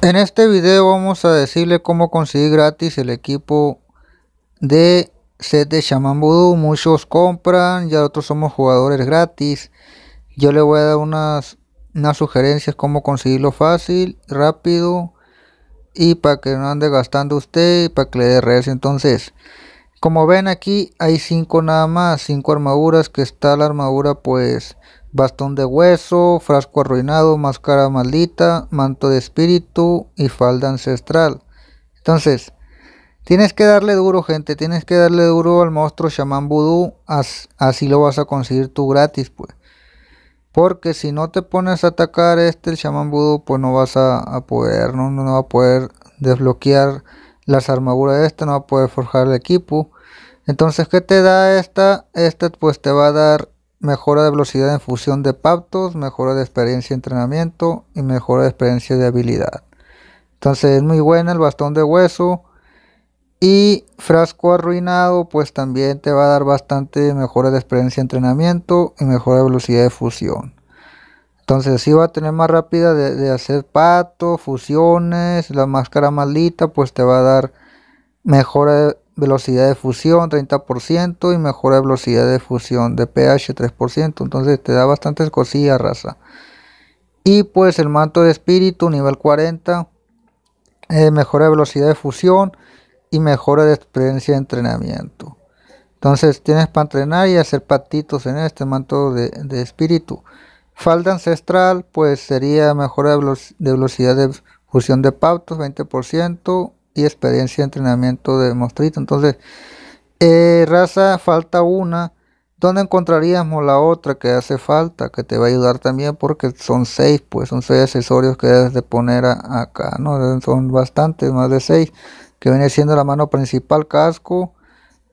En este video vamos a decirle cómo conseguir gratis el equipo de set de Shaman Voodoo. Muchos compran, ya otros somos jugadores gratis. Yo le voy a dar unas, unas sugerencias cómo conseguirlo fácil, rápido y para que no ande gastando usted y para que le dé res. Entonces, como ven aquí hay cinco nada más, cinco armaduras que está la armadura pues bastón de hueso, frasco arruinado, máscara maldita, manto de espíritu y falda ancestral. Entonces, tienes que darle duro, gente, tienes que darle duro al monstruo chamán vudú, así lo vas a conseguir tú gratis, pues. Porque si no te pones a atacar este, el chamán vudú, pues no vas a, poder, ¿no? no, va a poder desbloquear las armaduras de este, no va a poder forjar el equipo. Entonces, ¿qué te da esta? Esta pues te va a dar mejora de velocidad en fusión de pactos, mejora de experiencia de entrenamiento y mejora de experiencia de habilidad. Entonces es muy buena el bastón de hueso y frasco arruinado pues también te va a dar bastante mejora de experiencia de entrenamiento y mejora de velocidad de fusión. Entonces si va a tener más rápida de, hacer pato, fusiones, la máscara maldita pues te va a dar mejora velocidad de fusión 30% y mejora de velocidad de fusión de pH 3%. Entonces te da bastantes cosillas, raza. Y pues el manto de espíritu nivel 40, eh, mejora de velocidad de fusión y mejora de experiencia de entrenamiento. Entonces tienes para entrenar y hacer patitos en este manto de, espíritu. Falda ancestral, pues sería mejora de, de velocidad de fusión de pautos 20% experiencia de entrenamiento de mostrito. Entonces, eh, raza, falta una. ¿Dónde encontraríamos la otra que hace falta? Que te va a ayudar también porque son seis, pues son seis accesorios que debes de poner acá, ¿no? Son bastantes, más de seis, que viene siendo la mano principal, casco,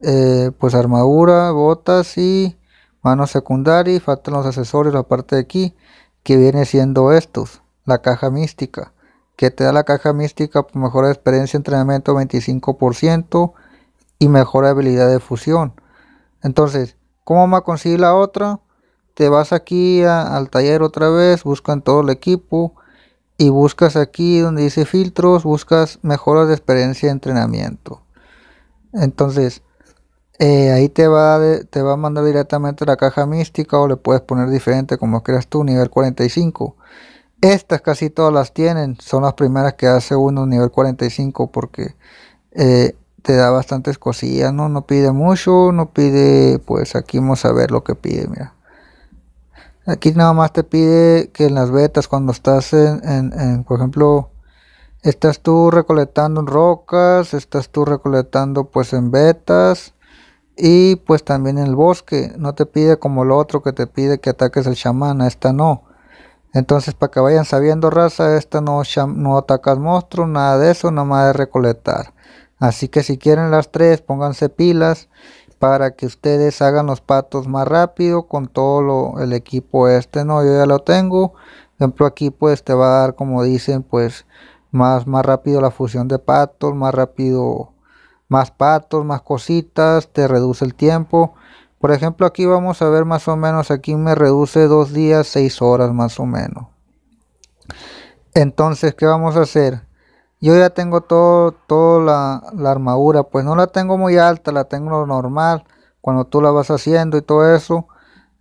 eh, pues armadura, botas y mano secundaria. Y faltan los accesorios, la parte de aquí, que viene siendo estos, la caja mística que te da la caja mística pues, por mejora de experiencia de entrenamiento 25% y mejora de habilidad de fusión. Entonces, ¿cómo me conseguir la otra? Te vas aquí al taller otra vez, en todo el equipo y buscas aquí donde dice filtros, buscas mejoras de experiencia de entrenamiento. Entonces, eh, ahí te va, te va a mandar directamente la caja mística o le puedes poner diferente como quieras tú, nivel 45. Estas casi todas las tienen, son las primeras que hace uno nivel 45 porque eh, te da bastantes cosillas, ¿no? No pide mucho, no pide, pues aquí vamos a ver lo que pide, mira. Aquí nada más te pide que en las vetas cuando estás en, por ejemplo, estás tú recolectando rocas, estás tú recolectando pues en vetas y pues también en el bosque. No te pide como el otro que te pide que ataques al chamán, a esta no. Entonces, para que vayan sabiendo, raza, esta no, no atacas monstruos, nada de eso, nada más de recolectar. Así que si quieren las tres, pónganse pilas para que ustedes hagan los patos más rápido con todo el equipo este, ¿no? Yo ya lo tengo. Por ejemplo, aquí pues te va a dar, como dicen, pues más, más rápido la fusión de patos, más rápido, más patos, más cositas, te reduce el tiempo. Por ejemplo, aquí vamos a ver más o menos, aquí me reduce dos días, seis horas más o menos. Entonces, ¿qué vamos a hacer? Yo ya tengo todo, toda la, armadura, pues no la tengo muy alta, la tengo normal. Cuando tú la vas haciendo y todo eso,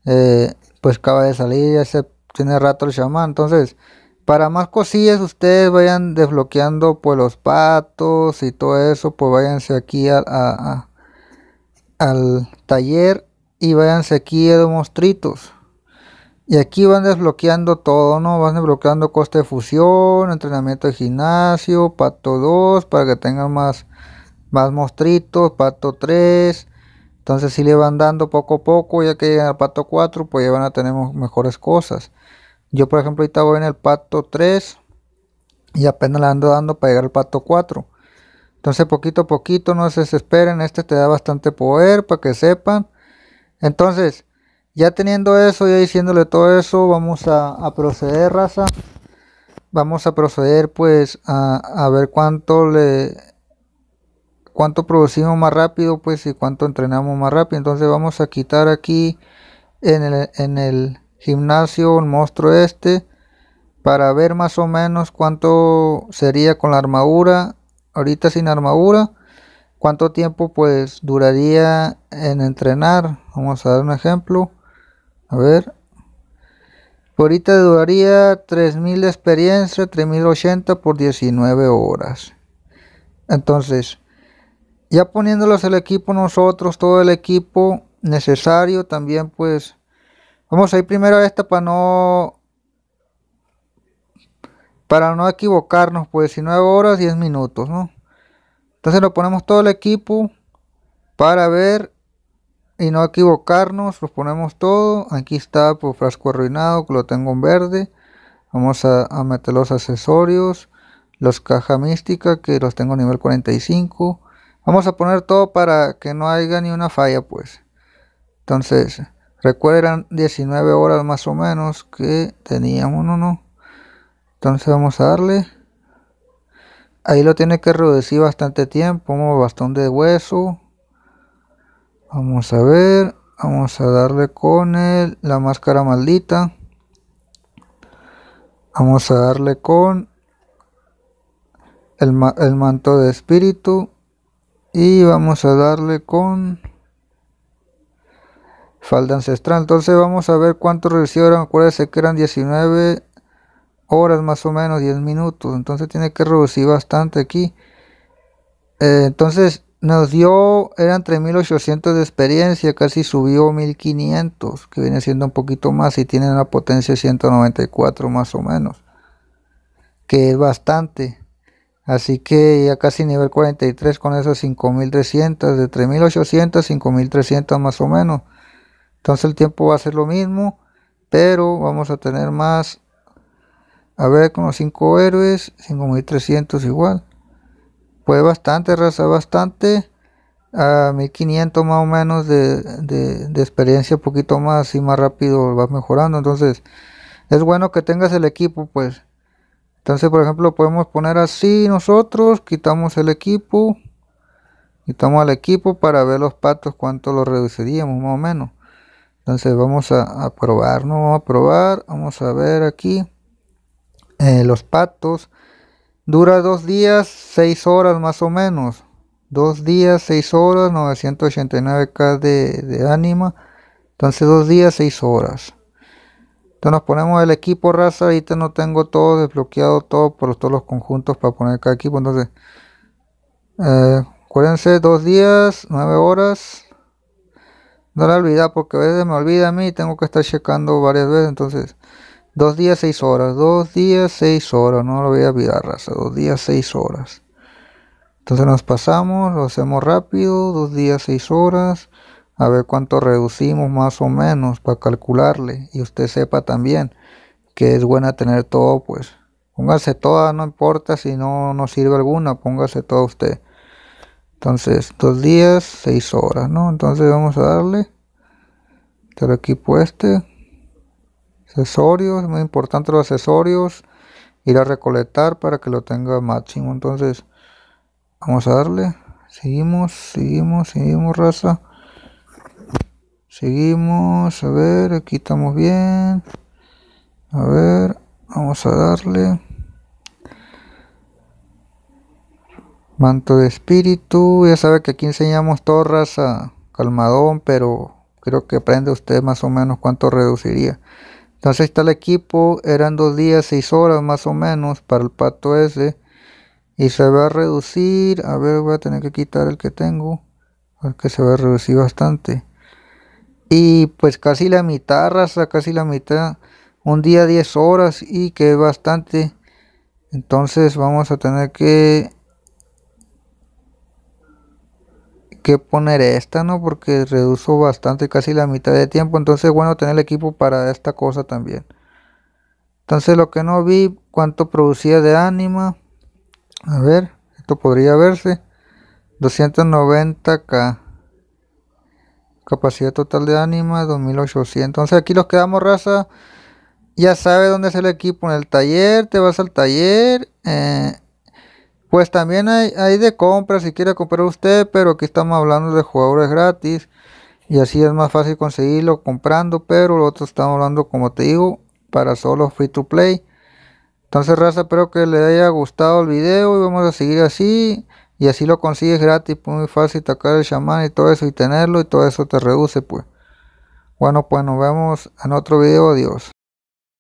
eh, pues acaba de salir, ya se tiene rato el chamán. Entonces, para más cosillas, ustedes vayan desbloqueando pues los patos y todo eso, pues váyanse aquí al taller y váyanse aquí a los monstruitos. Y aquí van desbloqueando todo, ¿no? Van desbloqueando coste de fusión, entrenamiento de gimnasio, pato 2, para que tengan más, más monstruitos, pato 3. Entonces si le van dando poco a poco, ya que llegan al pato 4, pues ya van a tener mejores cosas. Yo por ejemplo ahorita voy en el pato 3 y apenas le ando dando para llegar al pato 4. Entonces poquito a poquito, no se desesperen, este te da bastante poder para que sepan. Entonces, ya teniendo eso, ya diciéndole todo eso, vamos a, proceder, raza. Vamos a proceder pues a, ver cuánto le cuánto producimos más rápido pues y cuánto entrenamos más rápido. Entonces vamos a quitar aquí en el, en el gimnasio el monstruo este para ver más o menos cuánto sería con la armadura. Ahorita sin armadura ¿Cuánto tiempo pues duraría en entrenar? Vamos a dar un ejemplo. A ver. Por Ahorita duraría 3000 de experiencia, 3080 por 19 horas. Entonces, ya poniéndolos el equipo nosotros, todo el equipo necesario también pues vamos a ir primero a esta para no para no equivocarnos pues 19 horas 10 minutos no entonces lo ponemos todo el equipo para ver y no equivocarnos. Lo ponemos todo. Aquí está por pues, frasco arruinado, que lo tengo en verde. Vamos a, meter los accesorios. Los cajas mística, que los tengo a nivel 45. Vamos a poner todo para que no haya ni una falla, pues. Entonces, recuerdan 19 horas más o menos que teníamos, ¿no? Entonces vamos a darle. Ahí lo tiene que reducir bastante tiempo. como bastón de hueso. Vamos a ver. Vamos a darle con el, la máscara maldita. Vamos a darle con el, manto de espíritu. Y vamos a darle con falda ancestral. Entonces vamos a ver cuánto recibieron. Acuérdense que eran 19 horas más o menos, 10 minutos. Entonces tiene que reducir bastante aquí. Eh, entonces nos dio, eran 3.800 de experiencia, casi subió 1.500, que viene siendo un poquito más y tiene una potencia de 194 más o menos, que es bastante. Así que ya casi nivel 43 con esas 5.300, de 3.800, 5.300 más o menos. Entonces el tiempo va a ser lo mismo, pero vamos a tener más a ver, con los 5 héroes, 5300 igual. Pues bastante, raza, bastante. A 1500 más o menos de, experiencia, un poquito más y más rápido Va mejorando. Entonces, es bueno que tengas el equipo, pues. Entonces, por ejemplo, podemos poner así nosotros, quitamos el equipo, quitamos el equipo para ver los patos, cuánto lo reduciríamos más o menos. Entonces, vamos a probar, ¿no? Vamos a probar, vamos a ver aquí. Eh, los patos. Dura dos días, seis horas más o menos. Dos días, seis horas, 989K de, ánima. Entonces dos días, seis horas. Entonces nos ponemos el equipo raza. Ahorita no tengo todo desbloqueado, todo por todos los conjuntos para poner cada equipo. Entonces, eh, dos días, nueve horas. No la olvidar porque a veces me olvida a mí tengo que estar checando varias veces. Entonces, Dos días, seis horas. Dos días, seis horas. No lo voy a olvidar, raza. Dos días, seis horas. Entonces nos pasamos, lo hacemos rápido. Dos días, seis horas. A ver cuánto reducimos más o menos para calcularle. Y usted sepa también que es buena tener todo, pues. Póngase toda, no importa si no, nos sirve alguna, póngase toda usted. Entonces, dos días, seis horas, ¿no? Entonces vamos a darle. pero aquí puesto accesorios, muy importante los accesorios, ir a recolectar para que lo tenga máximo. Entonces, vamos a darle, seguimos, seguimos, seguimos, raza. Seguimos, a ver, aquí estamos bien. A ver, vamos a darle. Manto de espíritu, ya sabe que aquí enseñamos todo raza calmadón, pero creo que aprende usted más o menos cuánto reduciría. Entonces está el equipo, eran dos días, seis horas más o menos para el pato ese. Y se va a reducir, a ver, voy a tener que quitar el que tengo, porque se va a reducir bastante. Y pues casi la mitad, raza, casi la mitad, un día diez horas y que es bastante. Entonces vamos a tener que que poner esta, ¿no? Porque redujo bastante, casi la mitad de tiempo. Entonces, bueno, tener el equipo para esta cosa también. Entonces, lo que no vi, cuánto producía de ánima. A ver, esto podría verse. 290k. Capacidad total de ánima, 2800. Entonces, aquí los quedamos, raza. Ya sabe dónde es el equipo en el taller. Te vas al taller. Eh, pues también hay, hay de compra si quiere comprar usted, pero aquí estamos hablando de jugadores gratis y así es más fácil conseguirlo comprando, pero lo otro estamos hablando, como te digo, para solo free to play. Entonces, raza, espero que le haya gustado el video y vamos a seguir así. Y así lo consigues gratis, pues, muy fácil tocar el chamán y todo eso y tenerlo y todo eso te reduce, pues. Bueno, pues nos vemos en otro video, adiós.